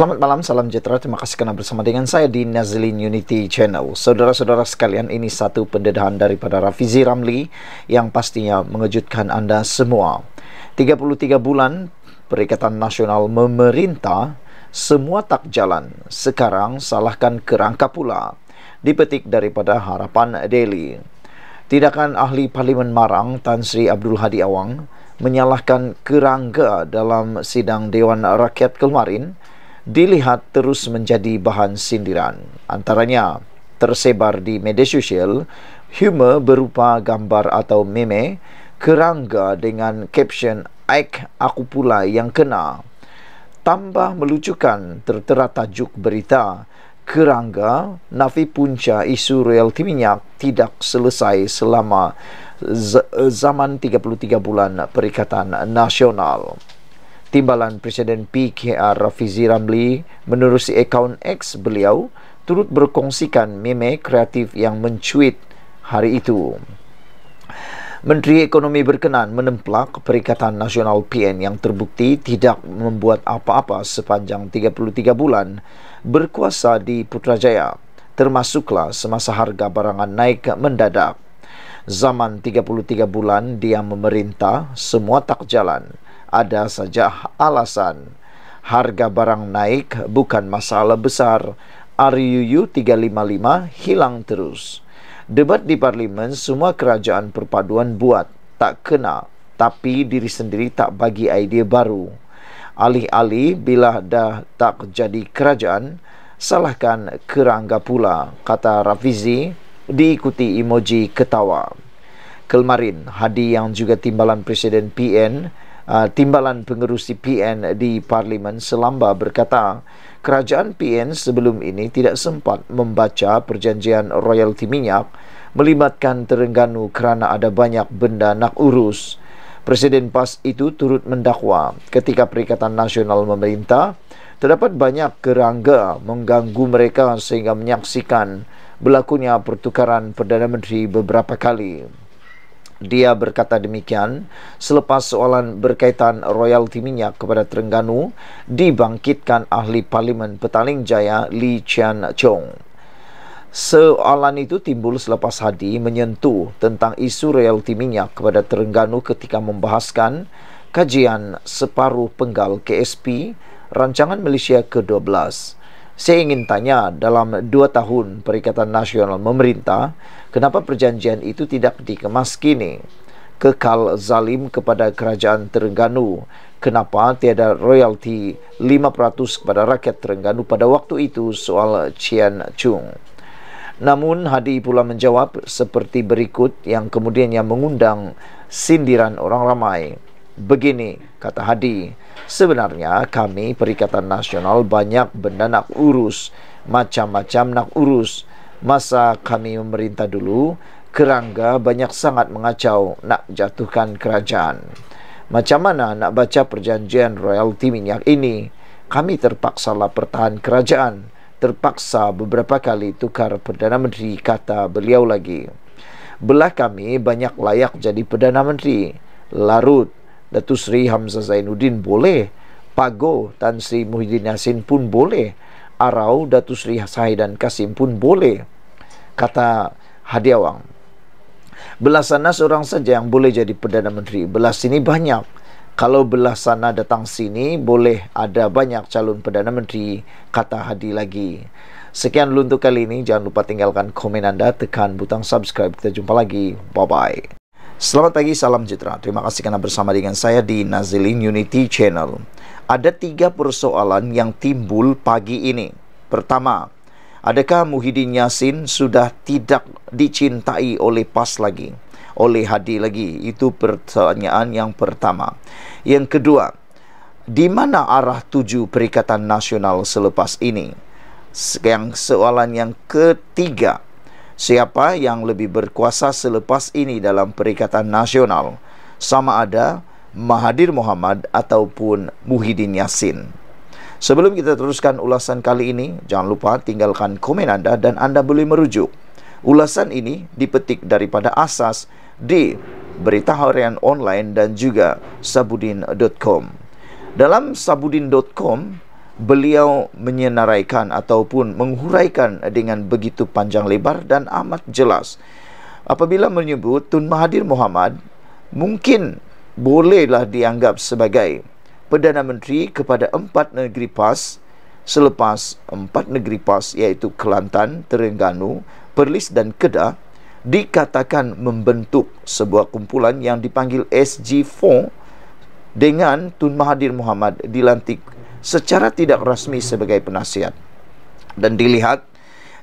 Selamat malam, salam sejahtera. Terima kasih kerana bersama dengan saya di Nazlin Unity Channel. Saudara-saudara sekalian, ini satu pendedahan daripada Rafizi Ramli yang pastinya mengejutkan anda semua. 33 bulan Perikatan Nasional memerintah semua tak jalan. Sekarang salahkan kerangka pula. Dipetik daripada Harapan Daily. Tindakan Ahli Parlimen Marang Tan Sri Abdul Hadi Awang menyalahkan kerangka dalam sidang Dewan Rakyat kemarin dilihat terus menjadi bahan sindiran. Antaranya, tersebar di media sosial, humor berupa gambar atau meme, kerangga dengan caption Aik aku pula yang kena. Tambah melucukan tertera tajuk berita, kerangga nafi punca isu royalti minyak tidak selesai selama zaman 33 bulan Perikatan Nasional timbalan Presiden PKR Rafizi Ramli menerusi akaun X beliau turut berkongsikan meme kreatif yang mencuit hari itu. Menteri Ekonomi berkenan menemplak Perikatan Nasional PN yang terbukti tidak membuat apa-apa sepanjang 33 bulan berkuasa di Putrajaya, termasuklah semasa harga barangan naik mendadak. Zaman 33 bulan dia memerintah, semua tak jalan ada saja alasan. Harga barang naik bukan masalah besar. RUU 355 hilang terus. Debat di parlimen semua kerajaan perpaduan buat. Tak kena. Tapi diri sendiri tak bagi idea baru. Alih-alih bila dah tak jadi kerajaan, salahkan kerangga pula, kata Rafizi diikuti emoji ketawa. Kelmarin, Hadi yang juga timbalan Presiden PN, Ah, timbalan pengerusi PN di Parlimen Selamba berkata kerajaan PN sebelum ini tidak sempat membaca perjanjian royalti minyak melibatkan Terengganu kerana ada banyak benda nak urus. Presiden PAS itu turut mendakwa ketika Perikatan Nasional memerintah terdapat banyak kerangga mengganggu mereka sehingga menyaksikan berlakunya pertukaran Perdana Menteri beberapa kali. Dia berkata demikian selepas soalan berkaitan royalti minyak kepada Terengganu dibangkitkan ahli parlimen Petaling Jaya Lee Chian Chong. Soalan itu timbul selepas Hadi menyentuh tentang isu royalti minyak kepada Terengganu ketika membahaskan kajian separuh penggal KSP rancangan Malaysia ke-12. Saya ingin tanya dalam dua tahun Perikatan Nasional memerintah, kenapa perjanjian itu tidak dikemas kini? Kekal zalim kepada kerajaan Terengganu. Kenapa tiada royalti 5% kepada rakyat Terengganu pada waktu itu soal Cian Chung? Namun Hadi pula menjawab seperti berikut yang kemudian yang mengundang sindiran orang ramai begini kata Hadi sebenarnya kami Perikatan Nasional banyak benda nak urus macam-macam nak urus masa kami memerintah dulu kerangga banyak sangat mengacau nak jatuhkan kerajaan macam mana nak baca perjanjian royalti minyak ini kami terpaksa lah pertahan kerajaan terpaksa beberapa kali tukar Perdana Menteri kata beliau lagi belah kami banyak layak jadi Perdana Menteri larut Datuk Seri Hamzah Zainuddin boleh Pago Tan Sri Muhyiddin Yassin pun boleh Arau Datuk Seri Sahidan Kasim pun boleh Kata Hadiawang Belah sana seorang saja yang boleh jadi Perdana Menteri Belah sini banyak Kalau belah sana datang sini Boleh ada banyak calon Perdana Menteri Kata Hadi lagi Sekian dulu untuk kali ini Jangan lupa tinggalkan komen anda Tekan butang subscribe Kita jumpa lagi Bye-bye Selamat pagi, salam jitra. Terima kasih kerana bersama dengan saya di Nazilin Unity Channel. Ada tiga persoalan yang timbul pagi ini. Pertama, adakah Muhyiddin Yassin sudah tidak dicintai oleh PAS lagi? Oleh Hadi lagi? Itu pertanyaan yang pertama. Yang kedua, di mana arah tuju Perikatan Nasional selepas ini? Yang soalan yang ketiga, siapa yang lebih berkuasa selepas ini dalam perikatan nasional sama ada Mahadir Muhammad ataupun Muhyiddin Yassin. Sebelum kita teruskan ulasan kali ini, jangan lupa tinggalkan komen anda dan anda boleh merujuk. Ulasan ini dipetik daripada asas di Berita Harian Online dan juga sabudin.com. Dalam sabudin.com, beliau menyenaraikan ataupun menghuraikan dengan begitu panjang lebar dan amat jelas apabila menyebut Tun Mahathir Muhammad mungkin bolehlah dianggap sebagai Perdana Menteri kepada empat negeri PAS selepas empat negeri PAS iaitu Kelantan, Terengganu, Perlis dan Kedah dikatakan membentuk sebuah kumpulan yang dipanggil SG4 dengan Tun Mahathir Muhammad dilantik secara tidak rasmi sebagai penasihat dan dilihat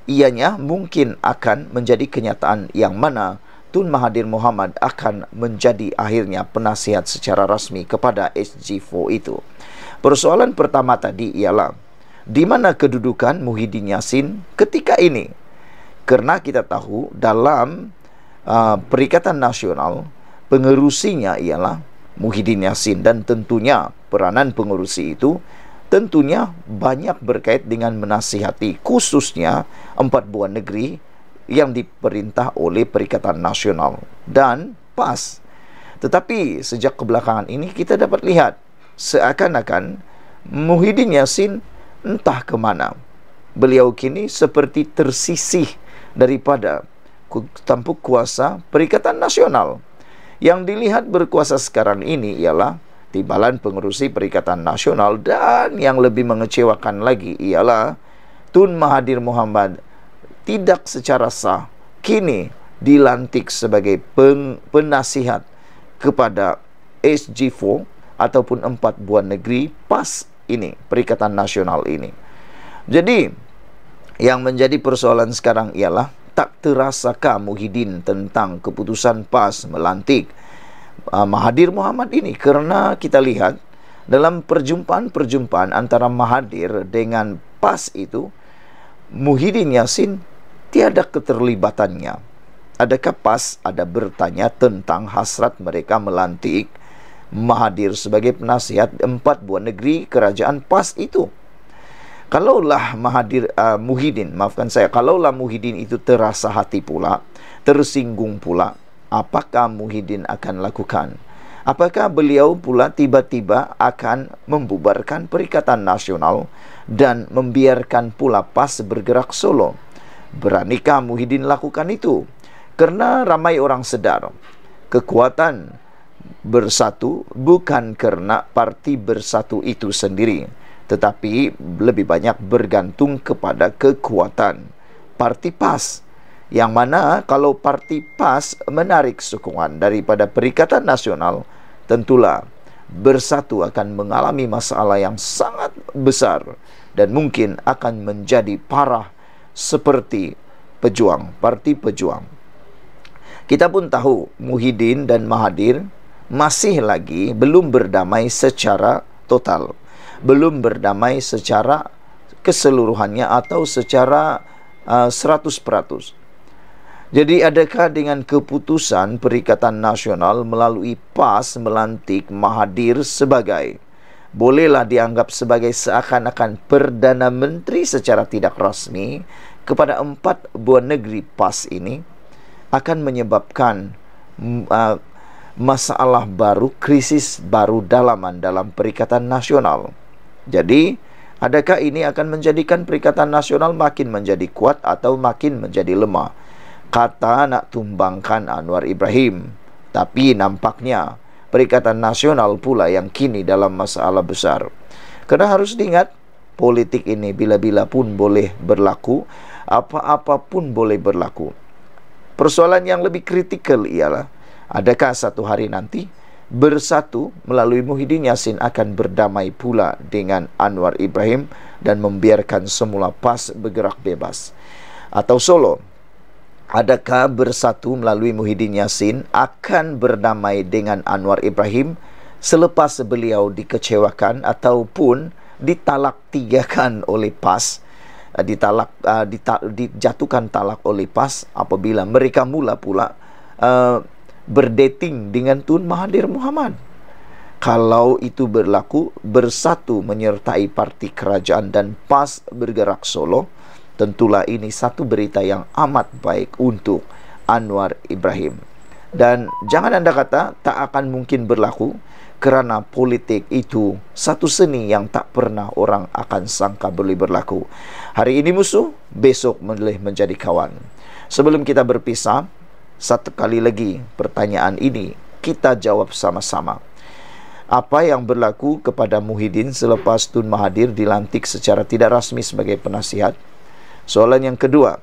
ianya mungkin akan menjadi kenyataan yang mana Tun Mahathir Mohamad akan menjadi akhirnya penasihat secara rasmi kepada SG4 itu. Persoalan pertama tadi ialah di mana kedudukan Muhyiddin Yassin ketika ini? Kerana kita tahu dalam uh, Perikatan Nasional pengerusinya ialah Muhyiddin Yassin dan tentunya peranan pengerusi itu tentunya banyak berkait dengan menasihati khususnya empat buah negeri yang diperintah oleh Perikatan Nasional dan PAS. Tetapi sejak kebelakangan ini kita dapat lihat seakan-akan Muhyiddin Yassin entah ke mana. Beliau kini seperti tersisih daripada tampuk kuasa Perikatan Nasional. Yang dilihat berkuasa sekarang ini ialah Timbalan Pengerusi Perikatan Nasional dan yang lebih mengecewakan lagi ialah Tun Mahathir Muhammad tidak secara sah kini dilantik sebagai peng, penasihat kepada SG4 ataupun empat buah negeri PAS ini, Perikatan Nasional ini. Jadi, yang menjadi persoalan sekarang ialah tak terasakah Muhyiddin tentang keputusan PAS melantik uh, Mahathir Muhammad ini kerana kita lihat dalam perjumpaan-perjumpaan antara Mahadir dengan PAS itu Muhyiddin Yassin tiada keterlibatannya adakah PAS ada bertanya tentang hasrat mereka melantik Mahadir sebagai penasihat empat buah negeri kerajaan PAS itu kalaulah Mahadir uh, ah, Muhyiddin maafkan saya kalaulah Muhyiddin itu terasa hati pula tersinggung pula apakah Muhyiddin akan lakukan? Apakah beliau pula tiba-tiba akan membubarkan Perikatan Nasional dan membiarkan pula PAS bergerak solo? Beranikah Muhyiddin lakukan itu? Karena ramai orang sedar, kekuatan bersatu bukan karena parti bersatu itu sendiri, tetapi lebih banyak bergantung kepada kekuatan parti PAS yang mana kalau parti PAS menarik sokongan daripada Perikatan Nasional tentulah bersatu akan mengalami masalah yang sangat besar dan mungkin akan menjadi parah seperti pejuang parti pejuang kita pun tahu Muhyiddin dan Mahathir masih lagi belum berdamai secara total belum berdamai secara keseluruhannya atau secara uh, 100% jadi adakah dengan keputusan Perikatan Nasional melalui PAS melantik Mahathir sebagai bolehlah dianggap sebagai seakan-akan Perdana Menteri secara tidak rasmi kepada empat buah negeri PAS ini akan menyebabkan uh, masalah baru, krisis baru dalaman dalam Perikatan Nasional. Jadi, adakah ini akan menjadikan Perikatan Nasional makin menjadi kuat atau makin menjadi lemah? kata nak tumbangkan Anwar Ibrahim. Tapi nampaknya Perikatan Nasional pula yang kini dalam masalah besar. Kena harus diingat, politik ini bila-bila pun boleh berlaku, apa-apa pun boleh berlaku. Persoalan yang lebih kritikal ialah, adakah satu hari nanti bersatu melalui Muhyiddin Yassin akan berdamai pula dengan Anwar Ibrahim dan membiarkan semula PAS bergerak bebas? Atau Solo, adakah bersatu melalui Muhyiddin Yassin akan berdamai dengan Anwar Ibrahim selepas beliau dikecewakan ataupun ditalak tiga kan oleh PAS eh, ditalak uh, dita, dijatuhkan talak oleh PAS apabila mereka mula pula uh, berdating dengan Tun Mahathir Muhammad kalau itu berlaku bersatu menyertai parti kerajaan dan PAS bergerak solo tentulah ini satu berita yang amat baik untuk Anwar Ibrahim. Dan jangan anda kata tak akan mungkin berlaku kerana politik itu satu seni yang tak pernah orang akan sangka boleh berlaku. Hari ini musuh, besok boleh menjadi kawan. Sebelum kita berpisah, satu kali lagi pertanyaan ini kita jawab sama-sama. Apa yang berlaku kepada Muhyiddin selepas Tun Mahathir dilantik secara tidak rasmi sebagai penasihat Soalan yang kedua,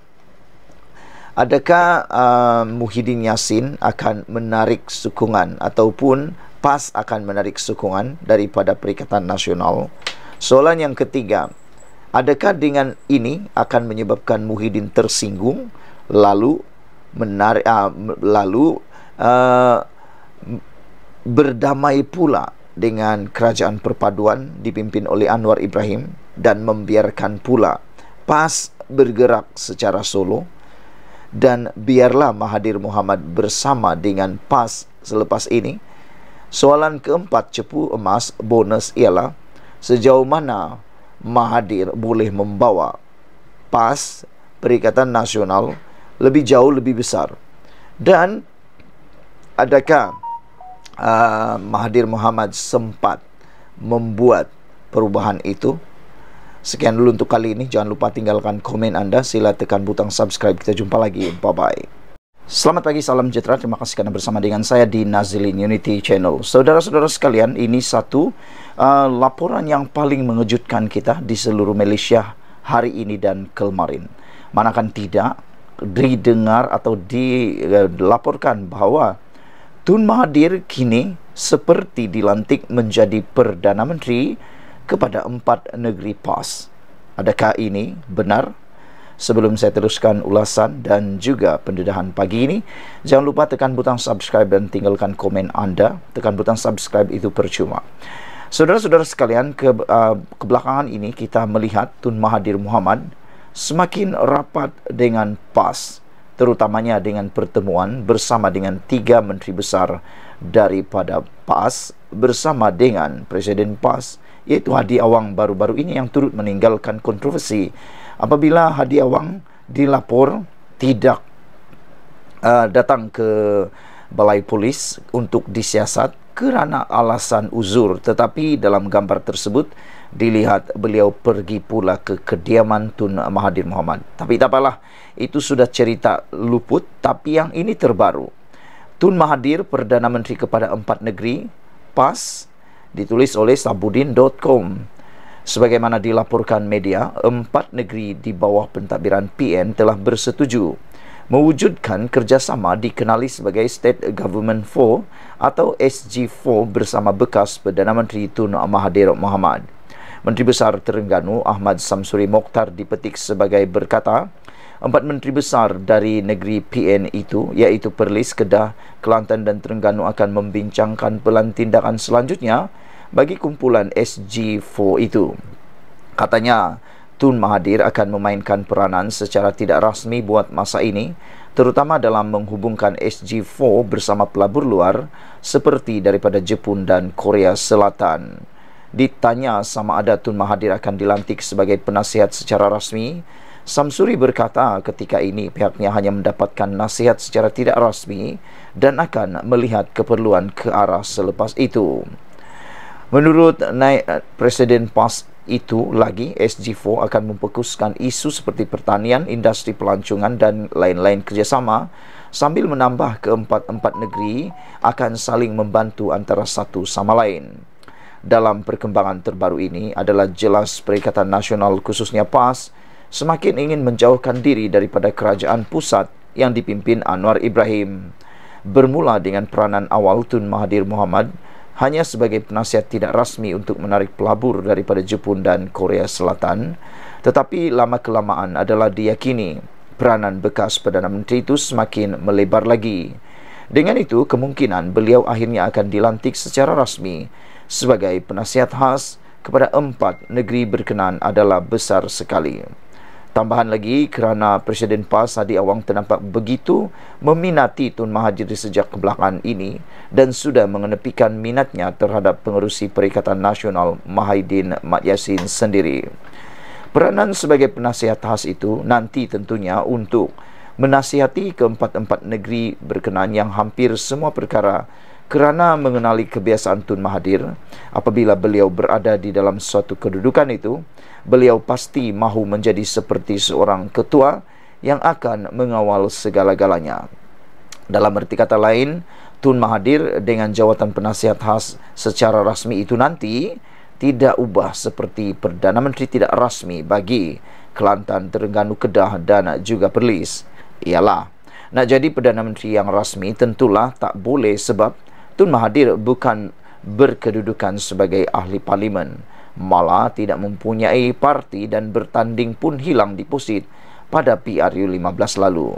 adakah uh, Muhyiddin Yassin akan menarik sokongan ataupun PAS akan menarik sokongan daripada Perikatan Nasional? Soalan yang ketiga, adakah dengan ini akan menyebabkan Muhyiddin tersinggung lalu menarik uh, lalu uh, berdamai pula dengan kerajaan perpaduan dipimpin oleh Anwar Ibrahim dan membiarkan pula PAS bergerak secara solo dan biarlah Mahadir Muhammad bersama dengan PAS selepas ini. Soalan keempat cepu emas bonus ialah sejauh mana Mahadir boleh membawa PAS Perikatan Nasional lebih jauh lebih besar dan adakah uh, Mahathir Muhammad sempat membuat perubahan itu? Sekian dulu untuk kali ini. Jangan lupa tinggalkan komen anda. Sila tekan butang subscribe. Kita jumpa lagi. Bye-bye. Selamat pagi, salam sejahtera. Terima kasih karena bersama dengan saya di Nazilin Unity Channel. Saudara-saudara sekalian, ini satu uh, laporan yang paling mengejutkan kita di seluruh Malaysia hari ini dan kemarin. Manakan tidak didengar atau dilaporkan bahawa Tun Mahathir kini seperti dilantik menjadi Perdana Menteri kepada empat negeri PAS. Adakah ini benar? Sebelum saya teruskan ulasan dan juga pendedahan pagi ini, jangan lupa tekan butang subscribe dan tinggalkan komen anda. Tekan butang subscribe itu percuma. Saudara-saudara sekalian, ke, uh, kebelakangan ini kita melihat Tun Mahathir Muhammad semakin rapat dengan PAS, terutamanya dengan pertemuan bersama dengan tiga menteri besar daripada PAS bersama dengan Presiden PAS, iaitu Hadi Awang baru-baru ini yang turut meninggalkan kontroversi apabila Hadi Awang dilapor tidak uh, datang ke balai polis untuk disiasat kerana alasan uzur tetapi dalam gambar tersebut dilihat beliau pergi pula ke kediaman Tun Mahathir Mohamad tapi tak apalah itu sudah cerita luput tapi yang ini terbaru Tun Mahathir Perdana Menteri kepada empat negeri PAS ditulis oleh sabudin.com. Sebagaimana dilaporkan media, empat negeri di bawah pentadbiran PN telah bersetuju mewujudkan kerjasama dikenali sebagai State Government 4 atau SG4 bersama bekas Perdana Menteri Tun Mahathir Mohamad. Menteri Besar Terengganu Ahmad Samsuri Mokhtar dipetik sebagai berkata, Empat menteri besar dari negeri PN itu iaitu Perlis, Kedah, Kelantan dan Terengganu akan membincangkan pelan tindakan selanjutnya bagi kumpulan SG4 itu. Katanya Tun Mahathir akan memainkan peranan secara tidak rasmi buat masa ini terutama dalam menghubungkan SG4 bersama pelabur luar seperti daripada Jepun dan Korea Selatan. Ditanya sama ada Tun Mahathir akan dilantik sebagai penasihat secara rasmi, Samsuri berkata ketika ini pihaknya hanya mendapatkan nasihat secara tidak rasmi dan akan melihat keperluan ke arah selepas itu. Menurut naik eh, presiden PAS itu lagi SG4 akan memfokuskan isu seperti pertanian, industri pelancongan dan lain-lain kerjasama sambil menambah keempat-empat negeri akan saling membantu antara satu sama lain. Dalam perkembangan terbaru ini adalah jelas Perikatan Nasional khususnya PAS semakin ingin menjauhkan diri daripada kerajaan pusat yang dipimpin Anwar Ibrahim. Bermula dengan peranan awal Tun Mahathir Mohamad hanya sebagai penasihat tidak rasmi untuk menarik pelabur daripada Jepun dan Korea Selatan, tetapi lama-kelamaan adalah diyakini peranan bekas Perdana Menteri itu semakin melebar lagi. Dengan itu, kemungkinan beliau akhirnya akan dilantik secara rasmi sebagai penasihat khas kepada empat negeri berkenaan adalah besar sekali. Tambahan lagi kerana Presiden PAS Hadi Awang ternampak begitu meminati Tun Mahathir sejak kebelakangan ini dan sudah mengenepikan minatnya terhadap pengurusi Perikatan Nasional Mahaidin Mat Yassin sendiri. Peranan sebagai penasihat khas itu nanti tentunya untuk menasihati keempat-empat negeri berkenaan yang hampir semua perkara kerana mengenali kebiasaan Tun Mahathir apabila beliau berada di dalam suatu kedudukan itu beliau pasti mahu menjadi seperti seorang ketua yang akan mengawal segala-galanya dalam erti kata lain Tun Mahathir dengan jawatan penasihat khas secara rasmi itu nanti tidak ubah seperti Perdana Menteri tidak rasmi bagi Kelantan, Terengganu, Kedah dan juga Perlis ialah nak jadi Perdana Menteri yang rasmi tentulah tak boleh sebab Tun Mahathir bukan berkedudukan sebagai ahli parlimen malah tidak mempunyai parti dan bertanding pun hilang deposit pada PRU 15 lalu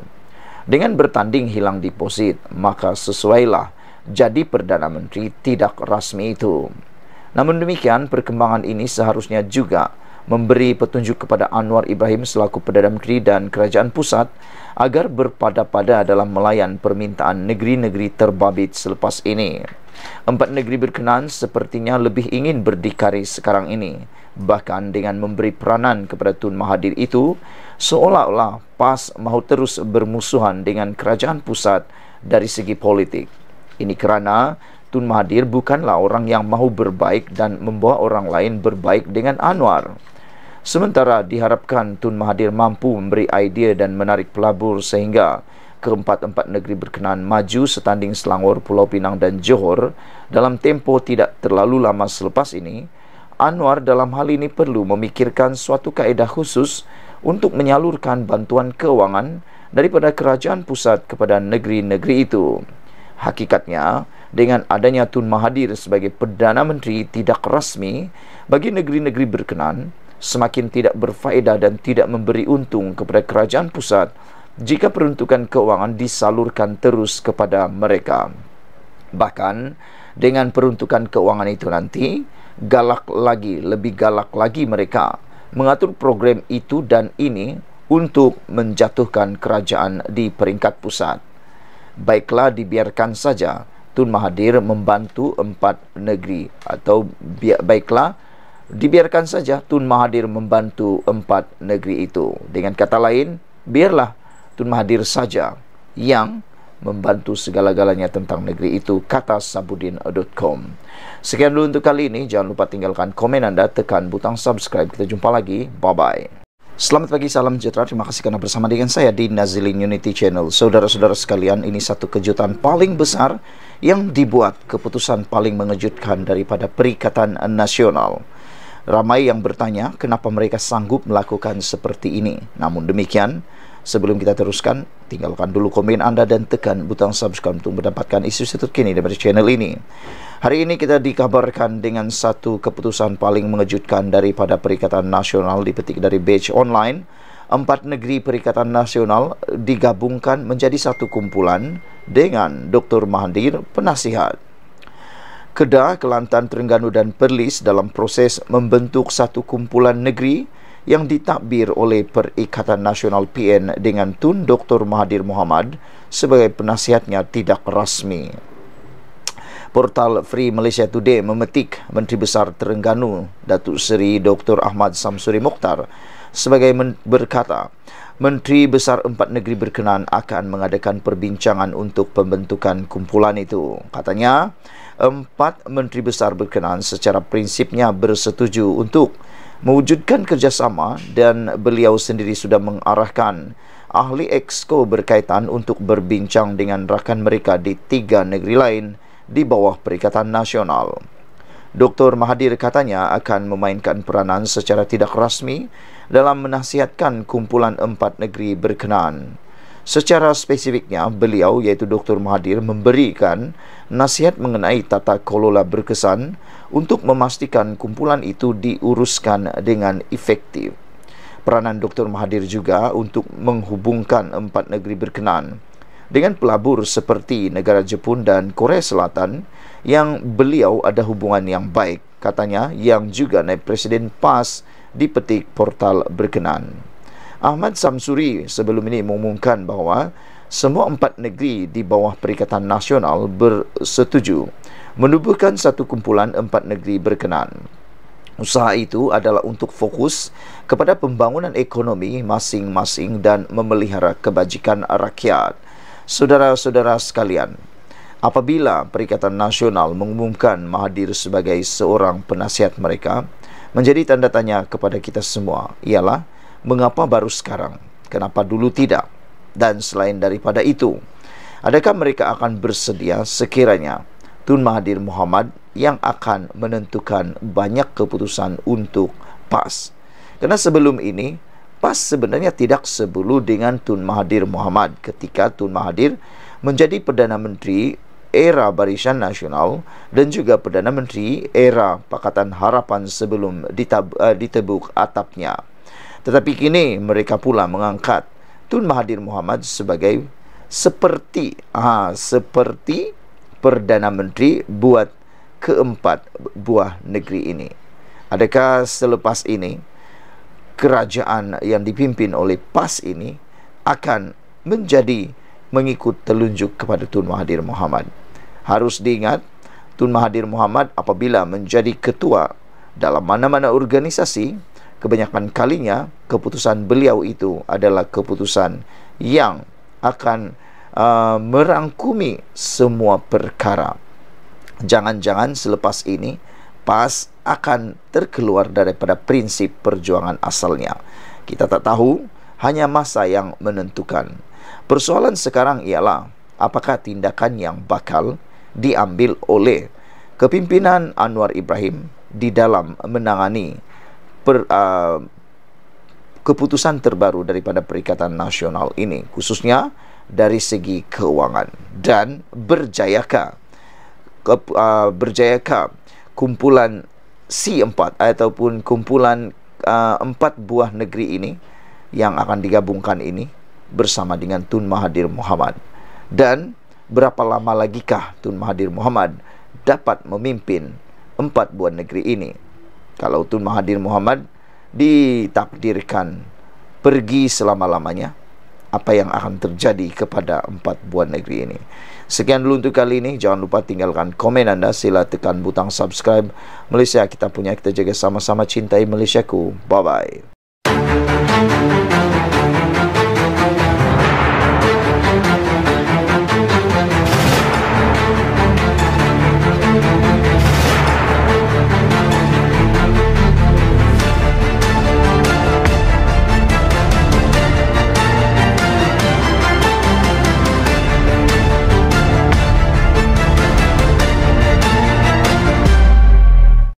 dengan bertanding hilang deposit maka sesuailah jadi Perdana Menteri tidak rasmi itu namun demikian perkembangan ini seharusnya juga memberi petunjuk kepada Anwar Ibrahim selaku Perdana Menteri dan Kerajaan Pusat agar berpada-pada dalam melayan permintaan negeri-negeri terbabit selepas ini. Empat negeri berkenaan sepertinya lebih ingin berdikari sekarang ini bahkan dengan memberi peranan kepada Tun Mahathir itu seolah-olah PAS mahu terus bermusuhan dengan kerajaan pusat dari segi politik. Ini kerana Tun Mahathir bukanlah orang yang mahu berbaik dan membawa orang lain berbaik dengan Anwar. Sementara diharapkan Tun Mahathir mampu memberi idea dan menarik pelabur sehingga keempat-empat negeri berkenaan maju setanding Selangor, Pulau Pinang dan Johor dalam tempoh tidak terlalu lama selepas ini, Anwar dalam hal ini perlu memikirkan suatu kaedah khusus untuk menyalurkan bantuan kewangan daripada kerajaan pusat kepada negeri-negeri itu. Hakikatnya, dengan adanya Tun Mahathir sebagai Perdana Menteri tidak rasmi bagi negeri-negeri berkenan, semakin tidak berfaedah dan tidak memberi untung kepada kerajaan pusat jika peruntukan keuangan disalurkan terus kepada mereka. Bahkan dengan peruntukan keuangan itu nanti, galak lagi, lebih galak lagi mereka mengatur program itu dan ini untuk menjatuhkan kerajaan di peringkat pusat. Baiklah dibiarkan saja Tun Mahathir membantu empat negeri atau baiklah dibiarkan saja Tun Mahathir membantu empat negeri itu. Dengan kata lain, biarlah Tun Mahathir saja yang membantu segala-galanya tentang negeri itu kata sabudin.com sekian dulu untuk kali ini jangan lupa tinggalkan komen anda tekan butang subscribe kita jumpa lagi bye bye Selamat pagi, salam sejahtera. Terima kasih kerana bersama dengan saya di Nazilin Unity Channel. Saudara-saudara sekalian, ini satu kejutan paling besar yang dibuat keputusan paling mengejutkan daripada Perikatan Nasional. Ramai yang bertanya kenapa mereka sanggup melakukan seperti ini. Namun demikian, sebelum kita teruskan, tinggalkan dulu komen anda dan tekan butang subscribe untuk mendapatkan isu terkini dari channel ini. Hari ini kita dikabarkan dengan satu keputusan paling mengejutkan daripada Perikatan Nasional dipetik dari Beach Online. Empat negeri Perikatan Nasional digabungkan menjadi satu kumpulan dengan Dr. Mahathir Penasihat. Kedah, Kelantan, Terengganu dan Perlis dalam proses membentuk satu kumpulan negeri yang ditakbir oleh Perikatan Nasional PN dengan Tun Dr. Mahathir Mohamad sebagai penasihatnya tidak rasmi. Portal Free Malaysia Today memetik Menteri Besar Terengganu, Datuk Seri Dr. Ahmad Samsuri Mokhtar sebagai men- berkata Menteri Besar Empat Negeri berkenan akan mengadakan perbincangan untuk pembentukan kumpulan itu. Katanya, empat Menteri Besar berkenan secara prinsipnya bersetuju untuk mewujudkan kerjasama dan beliau sendiri sudah mengarahkan ahli exco berkaitan untuk berbincang dengan rakan mereka di tiga negeri lain di bawah Perikatan Nasional. Dr. Mahathir katanya akan memainkan peranan secara tidak rasmi dalam menasihatkan kumpulan empat negeri berkenaan. Secara spesifiknya, beliau iaitu Dr. Mahathir memberikan nasihat mengenai tata kelola berkesan untuk memastikan kumpulan itu diuruskan dengan efektif. Peranan Dr. Mahathir juga untuk menghubungkan empat negeri berkenaan dengan pelabur seperti negara Jepun dan Korea Selatan yang beliau ada hubungan yang baik katanya yang juga naik presiden PAS dipetik portal berkenan. Ahmad Samsuri sebelum ini mengumumkan bahawa semua empat negeri di bawah Perikatan Nasional bersetuju menubuhkan satu kumpulan empat negeri berkenan. Usaha itu adalah untuk fokus kepada pembangunan ekonomi masing-masing dan memelihara kebajikan rakyat. Saudara-saudara sekalian, apabila Perikatan Nasional mengumumkan Mahathir sebagai seorang penasihat mereka, menjadi tanda tanya kepada kita semua ialah mengapa baru sekarang kenapa dulu tidak dan selain daripada itu adakah mereka akan bersedia sekiranya Tun Mahathir Muhammad yang akan menentukan banyak keputusan untuk PAS kerana sebelum ini PAS sebenarnya tidak sebelum dengan Tun Mahathir Muhammad ketika Tun Mahathir menjadi Perdana Menteri era Barisan Nasional dan juga Perdana Menteri era Pakatan Harapan sebelum ditab, uh, ditebuk atapnya. Tetapi kini mereka pula mengangkat Tun Mahathir Mohamad sebagai seperti ha, seperti Perdana Menteri buat keempat buah negeri ini. Adakah selepas ini kerajaan yang dipimpin oleh PAS ini akan menjadi mengikut telunjuk kepada Tun Mahathir Mohamad? harus diingat Tun Mahathir Muhammad apabila menjadi ketua dalam mana-mana organisasi kebanyakan kalinya keputusan beliau itu adalah keputusan yang akan uh, merangkumi semua perkara jangan-jangan selepas ini PAS akan terkeluar daripada prinsip perjuangan asalnya kita tak tahu hanya masa yang menentukan persoalan sekarang ialah apakah tindakan yang bakal diambil oleh kepimpinan Anwar Ibrahim di dalam menangani per, uh, keputusan terbaru daripada Perikatan Nasional ini khususnya dari segi keuangan dan berjayakah ke, uh, berjayakah kumpulan C4 ataupun kumpulan uh, empat buah negeri ini yang akan digabungkan ini bersama dengan Tun Mahathir Mohamad dan berapa lama lagikah Tun Mahathir Mohamad dapat memimpin empat buah negeri ini? Kalau Tun Mahathir Mohamad ditakdirkan pergi selama-lamanya, apa yang akan terjadi kepada empat buah negeri ini? Sekian dulu untuk kali ini. Jangan lupa tinggalkan komen anda. Sila tekan butang subscribe. Malaysia kita punya. Kita jaga sama-sama cintai Malaysiaku. Bye-bye.